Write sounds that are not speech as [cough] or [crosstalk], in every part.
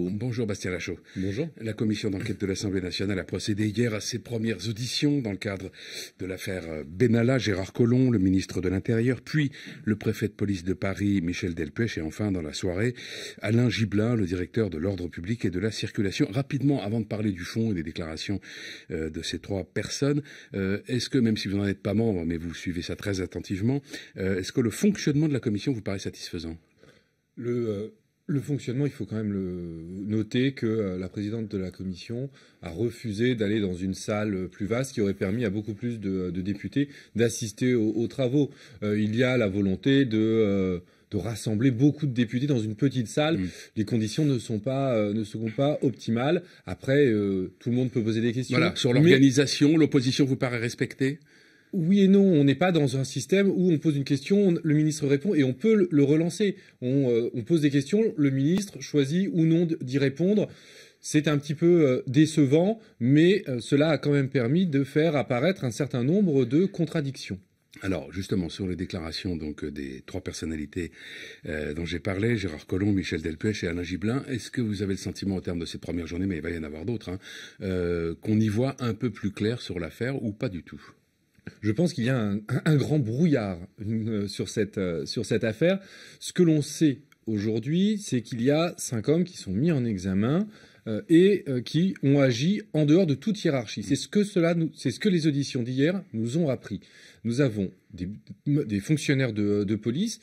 Bonjour Bastien Lachaud. Bonjour. La commission d'enquête de l'Assemblée nationale a procédé hier à ses premières auditions dans le cadre de l'affaire Benalla, Gérard Collomb, le ministre de l'Intérieur, puis le préfet de police de Paris, Michel Delpech, et enfin dans la soirée, Alain Giblin, le directeur de l'ordre public et de la circulation. Rapidement, avant de parler du fond et des déclarations euh, de ces trois personnes, euh, est-ce que, même si vous n'en êtes pas membre, mais vous suivez ça très attentivement, euh, est-ce que le fonctionnement de la commission vous paraît satisfaisant le, le fonctionnement, il faut quand même le noter que euh, la présidente de la commission a refusé d'aller dans une salle plus vaste qui aurait permis à beaucoup plus de, députés d'assister aux, travaux. Euh, il y a la volonté euh, de... rassembler beaucoup de députés dans une petite salle. Mm. Les conditions ne sont pas, seront pas optimales. Après, tout le monde peut poser des questions. sur l'organisation, l'opposition vous paraît respectée oui et non, on n'est pas dans un système où on pose une question, le ministre répond et on peut le relancer. Euh, on, pose des questions, le ministre choisit ou non d'y répondre. C'est un petit peu euh, décevant, mais euh, cela a quand même permis de faire apparaître un certain nombre de contradictions. Alors justement sur les déclarations donc des trois personnalités dont j'ai parlé, Gérard Collomb, Michel Delpech et Alain Giblin, est-ce que vous avez le sentiment au terme de cette première journée, mais il va y en avoir d'autres, hein, qu'on y voit un peu plus clair sur l'affaire ou pas du tout je pense qu'il y a un, grand brouillard euh, euh, sur cette, affaire. Ce que l'on sait aujourd'hui, c'est qu'il y a cinq hommes qui sont mis en examen euh, et qui ont agi en dehors de toute hiérarchie. C'est ce que les auditions d'hier nous ont appris. Nous avons des, fonctionnaires de, police,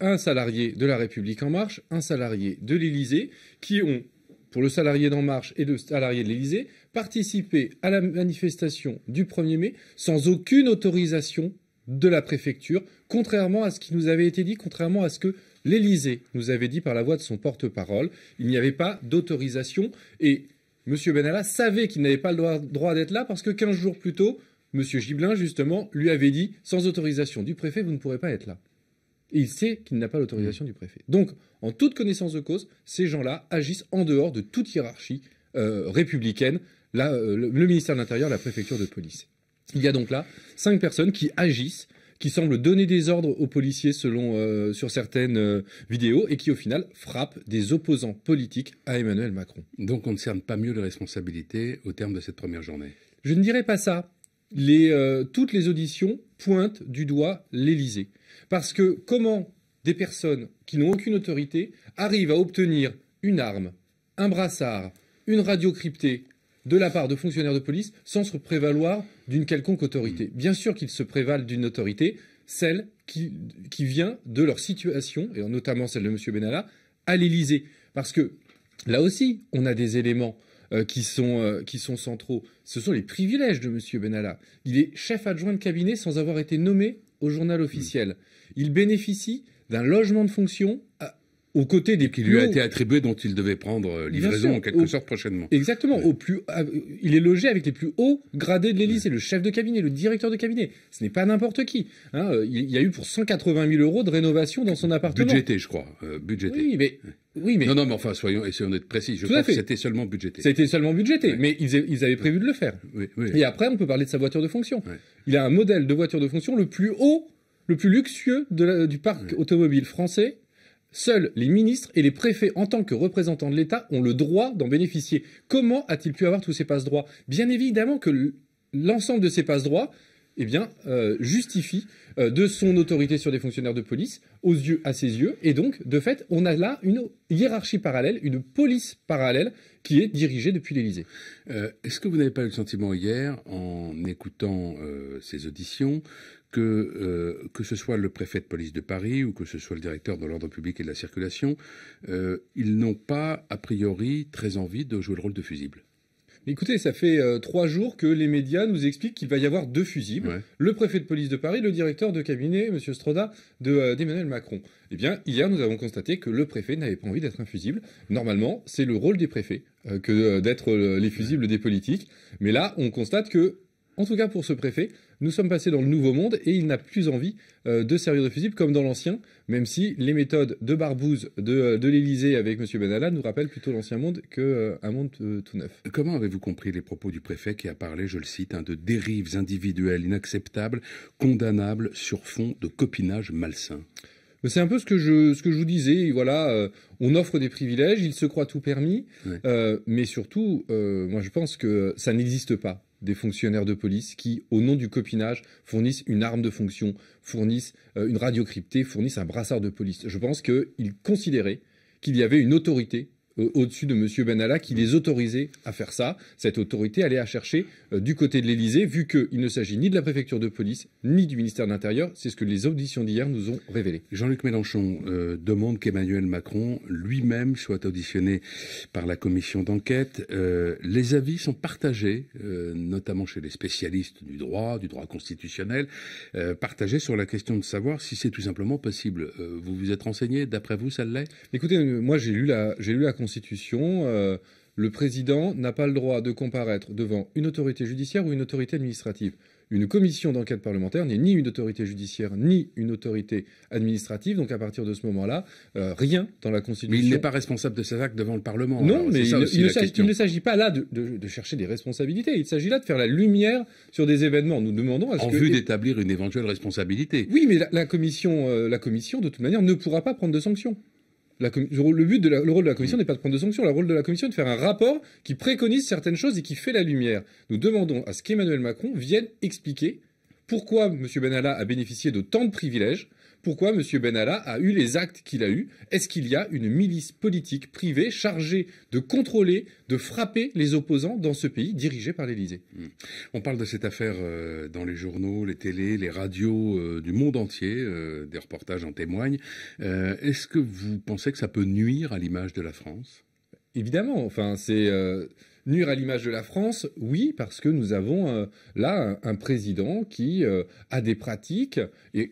un salarié de La République en Marche, un salarié de l'Élysée, qui ont pour le salarié d'En Marche et le salarié de l'Élysée, participer à la manifestation du 1er mai sans aucune autorisation de la préfecture, contrairement à ce qui nous avait été dit, contrairement à ce que l'Élysée nous avait dit par la voix de son porte-parole. Il n'y avait pas d'autorisation et M. Benalla savait qu'il n'avait pas le droit d'être là parce que 15 jours plus tôt, M. Gibelin, justement, lui avait dit sans autorisation du préfet, vous ne pourrez pas être là. Et il sait qu'il n'a pas l'autorisation du préfet. Donc, en toute connaissance de cause, ces gens-là agissent en dehors de toute hiérarchie euh, républicaine euh, le, ministère de l'Intérieur, la préfecture de police. Il y a donc là cinq personnes qui agissent qui semblent donner des ordres aux policiers selon euh, sur certaines euh, vidéos et qui au final frappent des opposants politiques à Emmanuel Macron. Donc on ne cerne pas mieux les responsabilités au terme de cette première journée. Je ne dirais pas ça. toutes les auditions pointent du doigt l'Élysée. Parce que comment des personnes qui n'ont aucune autorité arrivent à obtenir une arme, un brassard, une radio cryptée, de la part de fonctionnaires de police sans se prévaloir d'une quelconque autorité. Mm. Bien sûr qu'ils se prévalent d'une autorité, celle qui, vient de leur situation, et notamment celle de M. Benalla, à l'Élysée. Parce que là aussi, on a des éléments euh, qui, sont, euh, qui sont centraux. Ce sont les privilèges de M. Benalla. Il est chef adjoint de cabinet sans avoir été nommé au journal mm. officiel. Il bénéficie d'un logement de fonction aux côtés des qui lui a été attribué, dont il devait prendre euh, livraison en quelque sorte prochainement. Exactement. Au plus, euh, il est logé avec les plus hauts gradés de l'Élysée, le chef de cabinet, le directeur de cabinet. Ce n'est pas n'importe qui. Hein. Euh, il y a eu pour 180 000 euros de rénovation dans son appartement. Budgété, je crois. Budgeté. budgété. Oui, mais. Non, non, mais enfin, soyons, essayons d'être précis. Je Tout à fait. que c'était seulement budgété. C'était seulement budgété, mais ils, avaient prévu de le faire. Oui, oui. Et après, on peut parler de sa voiture de fonction. Il a un modèle de voiture de fonction le plus haut, le plus luxueux de du parc automobile français Seuls les ministres et les préfets, en tant que représentants de l'État, ont le droit d'en bénéficier. Comment a-t-il pu avoir tous ces passe-droits Bien évidemment que l'ensemble de ces passe-droits eh bien, euh, justifie euh, de son autorité sur des fonctionnaires de police aux yeux, à ses yeux. Et donc, de fait, on a là une hiérarchie parallèle, une police parallèle qui est dirigée depuis l'Élysée. Euh, est-ce que vous n'avez pas eu le sentiment hier, en écoutant ces auditions, que, que ce soit le préfet de police de Paris ou que ce soit le directeur de l'ordre public et de la circulation, ils n'ont pas, a priori, très envie de jouer le rôle de fusible. Écoutez, ça fait euh, trois jours que les médias nous expliquent qu'il va y avoir deux fusibles. Le préfet de police de Paris, le directeur de cabinet, M. Stroda, euh, d'Emmanuel Macron. Eh bien, hier, nous avons constaté que le préfet n'avait pas envie d'être un fusible. Normalement, c'est le rôle des préfets euh, que d'être les fusibles des politiques. Mais là, on constate que, en tout cas pour ce préfet, nous sommes passés dans le nouveau monde et il n'a plus envie euh, de servir de fusible comme dans l'ancien, même si les méthodes de Barbouze, de, euh, de l'Élysée avec M. Benalla nous rappellent plutôt l'ancien monde qu'un euh, monde tout neuf. Comment avez-vous compris les propos du préfet qui a parlé, je le cite, hein, de dérives individuelles inacceptables, condamnables sur fond de copinage malsain c'est un peu ce que je vous disais. Voilà, on offre des privilèges, il se croit tout permis, mais surtout, moi je pense que ça n'existe pas des fonctionnaires de police qui, au nom du copinage, fournissent une arme de fonction, fournissent euh, une radio cryptée, fournissent un brassard de police. Je pense qu'ils considéraient qu'il y avait une autorité euh, au-dessus de M. Benalla qui les autorisait à faire ça. Cette autorité allait à chercher euh, du côté de l'Élysée, vu qu'il ne s'agit ni de la préfecture de police, ni du ministère de l'Intérieur. C'est ce que les auditions d'hier nous ont révélé. Jean-Luc Mélenchon euh, demande qu'Emmanuel Macron lui-même soit auditionné par la commission d'enquête. les avis sont partagés, notamment chez les spécialistes du droit, du droit constitutionnel, partagés sur la question de savoir si c'est tout simplement possible. vous vous êtes renseigné, d'après vous, ça l'est Écoutez, moi j'ai lu la, j'ai lu la Constitution, euh, le président n'a pas le droit de comparaître devant une autorité judiciaire ou une autorité administrative. Une commission d'enquête parlementaire n'est ni une autorité judiciaire ni une autorité administrative. Donc à partir de ce moment-là, euh, rien dans la Constitution. Mais il n'est pas responsable de ses actes devant le Parlement. Non, mais il, ne s'agit pas là de, chercher des responsabilités. Il s'agit là de faire la lumière sur des événements. Nous demandons à ce en vue d'établir une éventuelle responsabilité. Oui, mais euh, la commission de toute manière ne pourra pas prendre de sanctions le but de le rôle de la commission mm. n'est pas de prendre de sanctions. Le rôle de la commission est de faire un rapport qui préconise certaines choses et qui fait la lumière. Nous demandons à ce qu'Emmanuel Macron vienne expliquer pourquoi M. Benalla a bénéficié de tant de privilèges pourquoi M. Benalla a eu les actes qu'il a eus. Est-ce qu'il y a une milice politique privée chargée de contrôler, de frapper les opposants dans ce pays dirigé par l'Élysée hmm. On parle de cette affaire euh, dans les journaux, les télés, les radios euh, du monde entier, euh, des reportages en témoignent. Est-ce que vous pensez que ça peut nuire à l'image de la France évidemment, enfin, c'est euh, nuire à l'image de la France, oui, parce que nous avons euh, là un, président qui euh, a des pratiques,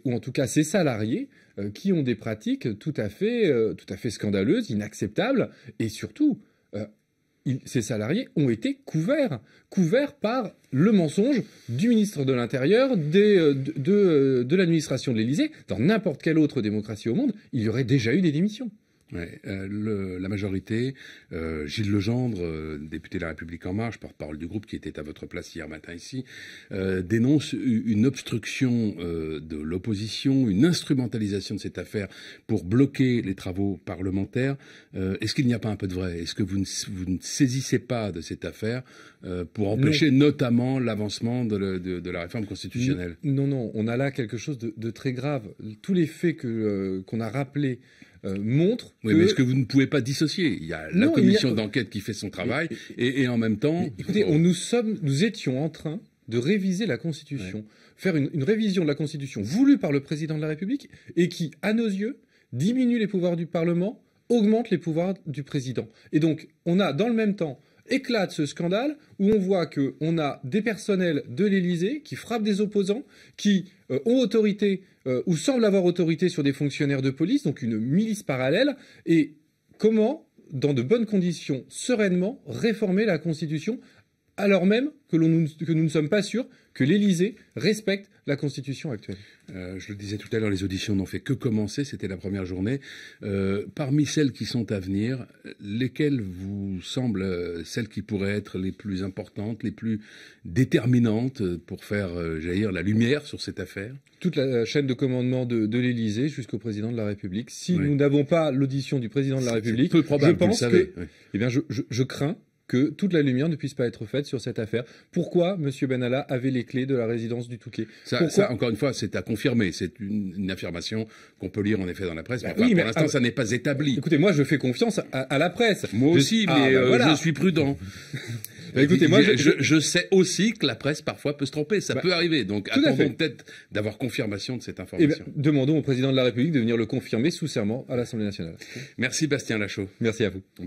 ou en tout cas ses salariés, qui ont des pratiques tout à fait, scandaleuses, inacceptables, et surtout, ses ces salariés ont été couverts, couverts par le mensonge du ministre de l'Intérieur, de l'administration de l'Élysée. Dans n'importe quelle autre démocratie au monde, il y aurait déjà eu des démissions. Euh, le, la majorité, euh, Gilles Legendre, euh, député de la République en marche, porte-parole du groupe qui était à votre place hier matin ici, dénonce une obstruction de l'opposition, une instrumentalisation de cette affaire pour bloquer les travaux parlementaires. Est-ce qu'il n'y a pas un peu de vrai Est-ce que vous ne, saisissez pas de cette affaire pour empêcher notamment l'avancement de, de, la réforme constitutionnelle non, non, on a là quelque chose de, de très grave. Tous les faits qu'on a rappelés euh, montre. Oui, mais est-ce que vous ne pouvez pas dissocier Il y a la commission d'enquête qui fait son travail et, en même temps. écoutez, euh, nous, étions en train de réviser la Constitution, faire une, révision de la Constitution voulue par le président de la République et qui, à nos yeux, diminue les pouvoirs du Parlement, augmente les pouvoirs du président. Et donc, on a dans le même temps éclate ce scandale où on voit que on a des personnels de l'Élysée qui frappent des opposants, qui euh, ont autorité euh, ou semblent avoir autorité sur des fonctionnaires de police, donc une milice parallèle. Et comment, dans de bonnes conditions, sereinement, réformer la Constitution alors même que, nous ne sommes pas sûrs que l'Élysée respecte la Constitution actuelle. Euh, je le disais tout à l'heure, les auditions n'ont fait que commencer, c'était la première journée. Euh, parmi celles qui sont à venir, lesquelles vous semblent euh, celles qui pourraient être les plus importantes, les plus déterminantes pour faire jaillir la lumière sur cette affaire Toute la chaîne de commandement de, l'Élysée jusqu'au président de la République. Si nous n'avons pas l'audition du président de la République, je pense que, eh bien, je crains que toute la lumière ne puisse pas être faite sur cette affaire. Pourquoi M. Benalla avait les clés de la résidence du Touquet ça, encore une fois, c'est à confirmer. C'est une, affirmation qu'on peut lire en effet dans la presse. Bah mais pour l'instant, ah, ça n'est pas établi. Écoutez, moi, je fais confiance à, la presse. Moi aussi, ah, mais bah euh, je suis prudent. [laughs] Bah, écoutez, moi, je, sais aussi que la presse parfois peut se tromper, ça peut arriver. Donc attendons peut-être d'avoir confirmation de cette eh information. demandons au président de la République de venir le confirmer sous serment à l'Assemblée nationale. Merci Bastien Lachaud. Merci à vous.